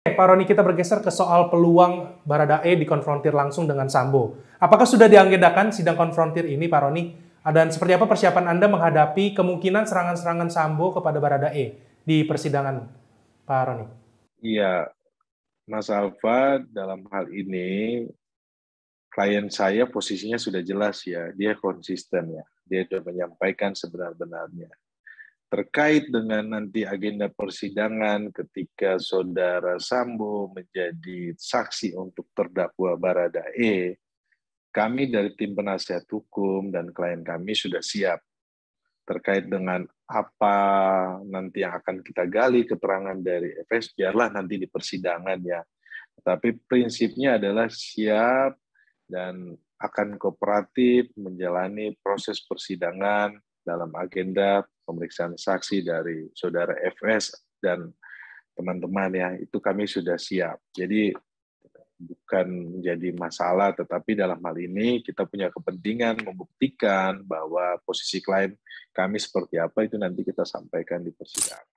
Pak Roni kita bergeser ke soal peluang Baradae dikonfrontir langsung dengan Sambo. Apakah sudah dianggedakan sidang konfrontir ini, Pak Roni? Dan seperti apa persiapan Anda menghadapi kemungkinan serangan-serangan Sambo kepada Baradae di persidangan, Pak Roni? Iya, Mas Alfa, dalam hal ini klien saya posisinya sudah jelas ya, dia konsisten ya, dia sudah menyampaikan sebenar-benarnya terkait dengan nanti agenda persidangan ketika saudara Sambo menjadi saksi untuk terdakwa Baradae, kami dari tim penasihat hukum dan klien kami sudah siap terkait dengan apa nanti yang akan kita gali keterangan dari FS biarlah nanti di persidangan ya. Tapi prinsipnya adalah siap dan akan kooperatif menjalani proses persidangan dalam agenda pemeriksaan saksi dari saudara FS dan teman-teman ya itu kami sudah siap. Jadi bukan menjadi masalah tetapi dalam hal ini kita punya kepentingan membuktikan bahwa posisi klien kami seperti apa itu nanti kita sampaikan di persidangan.